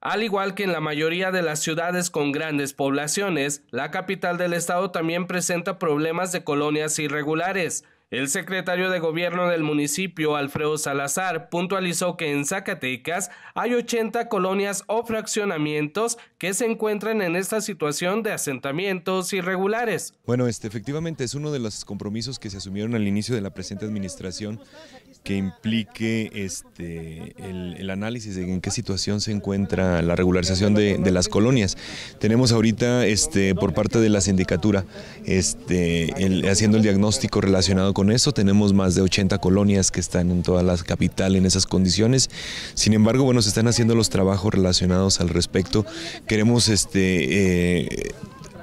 Al igual que en la mayoría de las ciudades con grandes poblaciones, la capital del estado también presenta problemas de colonias irregulares. El secretario de gobierno del municipio, Alfredo Salazar, puntualizó que en Zacatecas hay 80 colonias o fraccionamientos que se encuentran en esta situación de asentamientos irregulares. Bueno, este, efectivamente es uno de los compromisos que se asumieron al inicio de la presente administración que implique este, el, análisis de en qué situación se encuentra la regularización de, las colonias. Tenemos ahorita este, por parte de la sindicatura este, haciendo el diagnóstico relacionado con eso, tenemos más de 80 colonias que están en toda la capital en esas condiciones, sin embargo, bueno, se están haciendo los trabajos relacionados al respecto, queremos este, eh,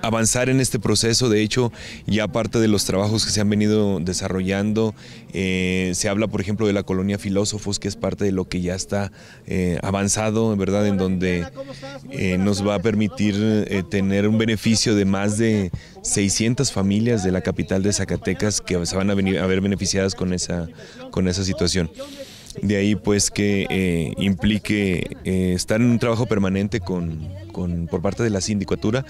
avanzar en este proceso. De hecho, ya parte de los trabajos que se han venido desarrollando, eh, se habla, por ejemplo, de la colonia filósofos, que es parte de lo que ya está eh, avanzado, ¿verdad? En donde eh, nos va a permitir tener un beneficio de más de 600 familias de la capital de Zacatecas que se van a, venir, a ver beneficiadas con esa, con esa situación de ahí pues que implique estar en un trabajo permanente con, por parte de la sindicatura,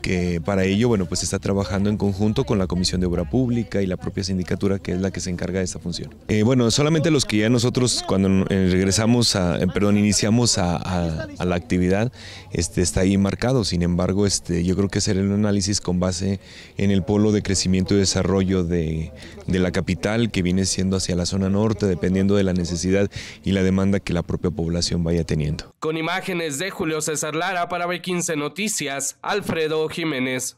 que para ello, bueno, pues está trabajando en conjunto con la Comisión de Obra Pública y la propia sindicatura, que es la que se encarga de esta función. Eh, bueno, solamente los que ya nosotros cuando eh, regresamos, a, eh, perdón, iniciamos a, la actividad, este, está ahí marcado, sin embargo, este, yo creo que hacer un análisis con base en el polo de crecimiento y desarrollo de la capital, que viene siendo hacia la zona norte, dependiendo de la necesidad y la demanda que la propia población vaya teniendo. Con imágenes de Julio César Lara para B15 Noticias, Alfredo Jiménez.